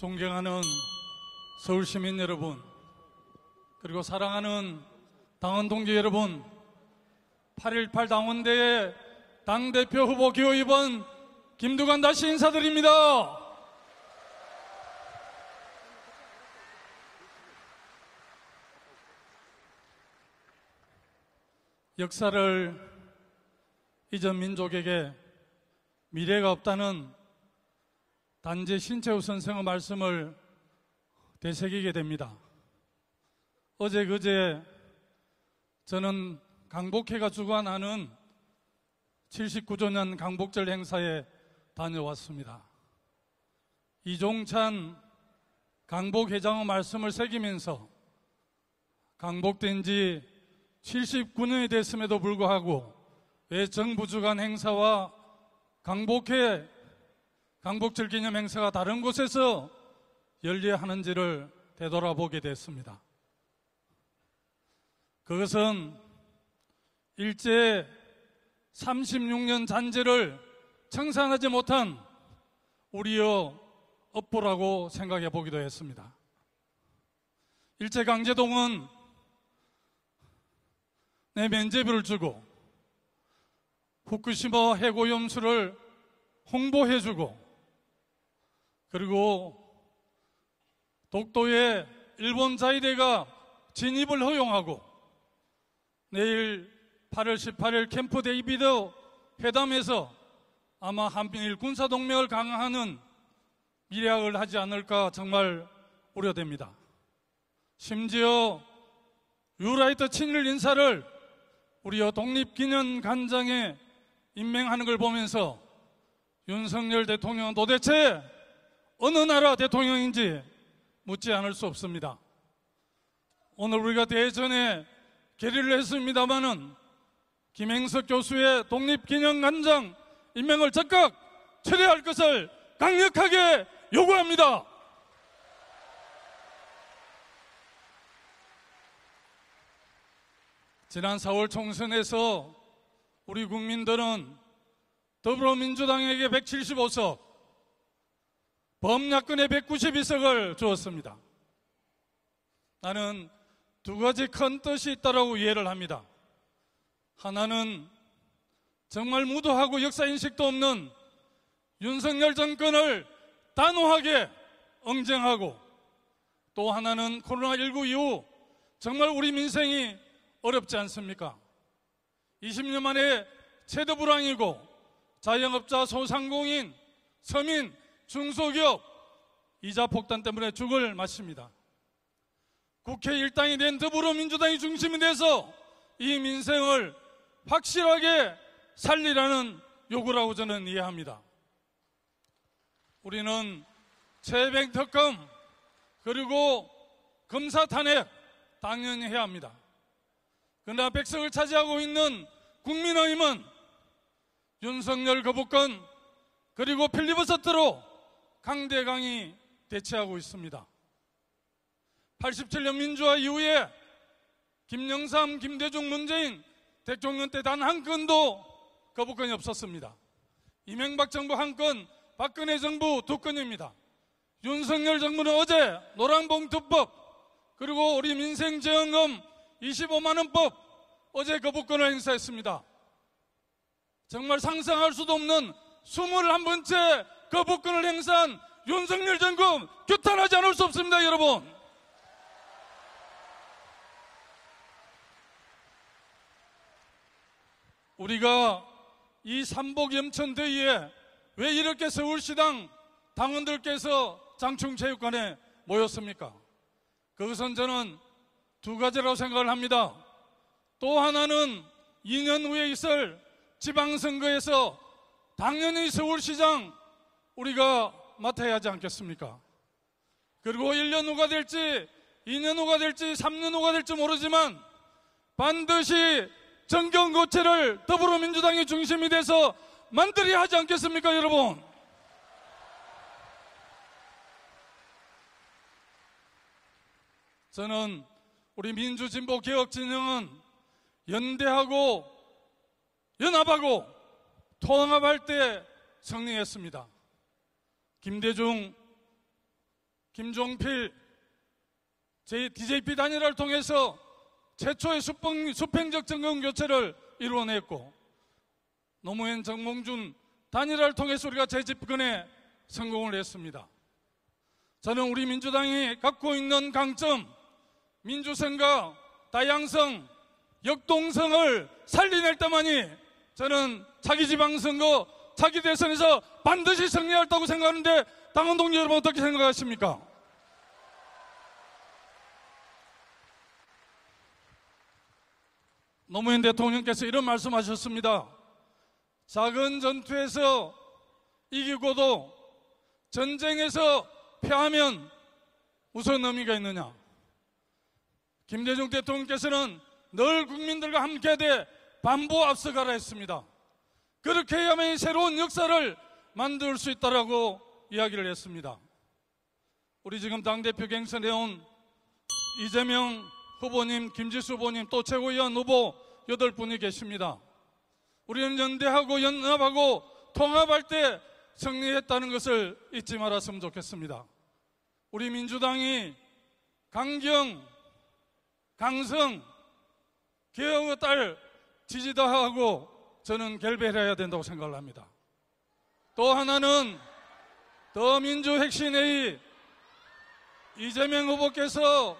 존경하는 서울시민 여러분, 그리고 사랑하는 당원 동지 여러분, 8.18당원대의 당대표 후보 기호 2번 김두관 다시 인사드립니다. 역사를 잊은 민족에게 미래가 없다는 단지 신채우 선생의 말씀을 되새기게 됩니다. 어제 그제 저는 강복회가 주관하는 79조년 강복절 행사에 다녀왔습니다. 이종찬 강복회장의 말씀을 새기면서 강복된 지 79년이 됐음에도 불구하고 왜 정부 주관 행사와 강복회 강복절 기념 행사가 다른 곳에서 열려야 하는지를 되돌아보게 됐습니다. 그것은 일제 36년 잔재를 청산하지 못한 우리의 업보라고 생각해 보기도 했습니다. 일제강제동은 내 면제비를 주고 후쿠시마 해고염수를 홍보해주고 그리고 독도에 일본 자위대가 진입을 허용하고 내일 8월 18일 캠프 데이비드 회담에서 아마 한미일 군사동맹을 강화하는 미략을 하지 않을까 정말 우려됩니다. 심지어 유라이트 친일 인사를 우리의 독립기념관장에 임명하는 걸 보면서 윤석열 대통령은 도대체 어느 나라 대통령인지 묻지 않을 수 없습니다. 오늘 우리가 대전에 결의를 했습니다마는 김행석 교수의 독립기념관장 임명을 적극 철회할 것을 강력하게 요구합니다. 지난 4월 총선에서 우리 국민들은 더불어민주당에게 175석, 범약근의 192석을 주었습니다. 나는 두 가지 큰 뜻이 있다고 라 이해를 합니다. 하나는 정말 무도하고 역사인식도 없는 윤석열 정권을 단호하게 응징하고 또 하나는 코로나19 이후 정말 우리 민생이 어렵지 않습니까? 20년 만에 체도 불황이고 자영업자, 소상공인, 서민 중소기업 이자 폭탄 때문에 죽을 맛입니다. 국회 일당이 된 더불어민주당이 중심이 돼서 이 민생을 확실하게 살리라는 요구라고 저는 이해합니다. 우리는 재백 특검 그리고 검사 탄핵 당연히 해야 합니다. 그러나 백성을 차지하고 있는 국민의힘은 윤석열 거부권 그리고 필리버스터로 강대강이 대체하고 있습니다. 87년 민주화 이후에 김영삼, 김대중, 문재인 대통령 때 단 한 건도 거부권이 없었습니다. 이명박 정부 한 건, 박근혜 정부 두 건입니다. 윤석열 정부는 어제 노랑봉투법 그리고 우리 민생지원금 25만원법 어제 거부권을 행사했습니다. 정말 상상할 수도 없는 21번째 그 복권을 행사한 윤석열 정권 규탄하지 않을 수 없습니다, 여러분. 우리가 이 삼복 염천대위에왜 이렇게 서울시당 당원들께서 장충체육관에 모였습니까? 그것은 저는 두 가지라고 생각을 합니다. 또 하나는 2년 후에 있을 지방선거에서 당연히 서울시장 우리가 맡아야 하지 않겠습니까? 그리고 1년 후가 될지 2년 후가 될지 3년 후가 될지 모르지만 반드시 정경 고체를 더불어민주당의 중심이 돼서 만들어야 하지 않겠습니까, 여러분? 저는 우리 민주진보 개혁 진영은 연대하고 연합하고 통합할 때 성공했습니다. 김대중, 김종필, 제 DJP 단일화를 통해서 최초의 수평, 수평적 정권 교체를 이루어냈고 노무현 정몽준 단일화를 통해서 우리가 재집권에 성공을 했습니다. 저는 우리 민주당이 갖고 있는 강점, 민주성과 다양성, 역동성을 살리낼 때만이 저는 자기 지방선거 차기 대선에서 반드시 승리할다고 생각하는데 당원 동료 여러분 어떻게 생각하십니까? 노무현 대통령께서 이런 말씀하셨습니다. 작은 전투에서 이기고도 전쟁에서 패하면 무슨 의미가 있느냐? 김대중 대통령께서는 늘 국민들과 함께 돼 반보 앞서가라 했습니다. 그렇게 해야만 새로운 역사를 만들 수 있다라고 이야기를 했습니다. 우리 지금 당대표 경선에온 이재명 후보님, 김지수 후보님, 또 최고위원 후보 8분이 계십니다. 우리는 연대하고 연합하고 통합할 때 승리했다는 것을 잊지 말았으면 좋겠습니다. 우리 민주당이 강경, 강성, 개혁의 딸 지지다 하고 저는 결별해야 된다고 생각을 합니다. 또 하나는 더민주 핵심회의 이재명 후보께서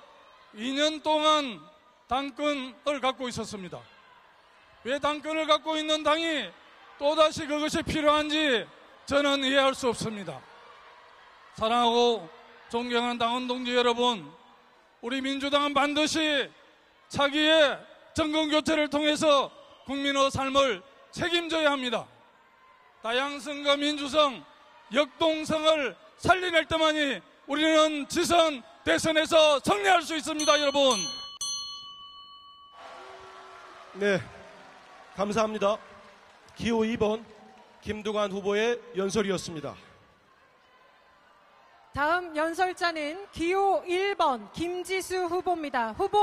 2년 동안 당권을 갖고 있었습니다. 왜 당권을 갖고 있는 당이 또다시 그것이 필요한지 저는 이해할 수 없습니다. 사랑하고 존경하는 당원 동지 여러분, 우리 민주당은 반드시 차기의 정권 교체를 통해서 국민의 삶을 책임져야 합니다. 다양성과 민주성, 역동성을 살리낼 때만이 우리는 지선 대선에서 승리할 수 있습니다, 여러분. 네, 감사합니다. 기호 2번 김두관 후보의 연설이었습니다. 다음 연설자는 기호 1번 김지수 후보입니다. 후보